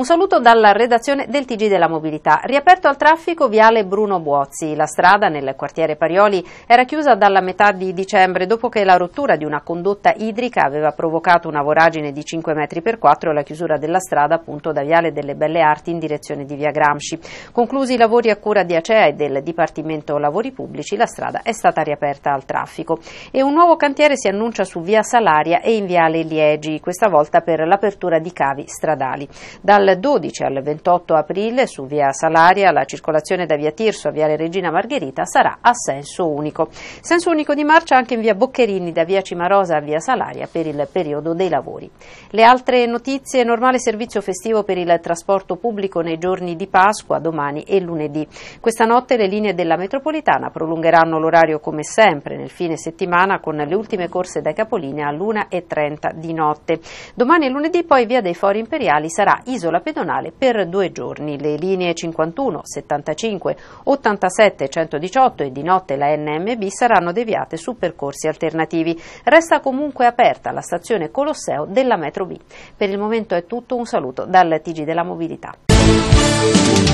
Un saluto dalla redazione del TG della Mobilità. Riaperto al traffico viale Bruno Buozzi. La strada nel quartiere Parioli era chiusa dalla metà di dicembre dopo che la rottura di una condotta idrica aveva provocato una voragine di 5 metri per 4 e la chiusura della strada appunto da viale delle Belle Arti in direzione di via Gramsci. Conclusi i lavori a cura di Acea e del Dipartimento Lavori Pubblici, la strada è stata riaperta al traffico. E un nuovo cantiere si annuncia su via Salaria e in viale Liegi, questa volta per l'apertura di cavi stradali. Dal 12 al 28 aprile su via Salaria la circolazione da via Tirso a viale Regina Margherita sarà a senso unico. Senso unico di marcia anche in via Boccherini da via Cimarosa a via Salaria per il periodo dei lavori. Le altre notizie, normale servizio festivo per il trasporto pubblico nei giorni di Pasqua, domani e lunedì. Questa notte le linee della metropolitana prolungheranno l'orario come sempre nel fine settimana con le ultime corse dai capolinea all'1.30 di notte. Domani e lunedì poi via dei Fori Imperiali sarà isola cintura pedonale per due giorni. Le linee 51, 75, 87, 118 e di notte la NMB saranno deviate su percorsi alternativi. Resta comunque aperta la stazione Colosseo della metro B. Per il momento è tutto, un saluto dal TG della Mobilità.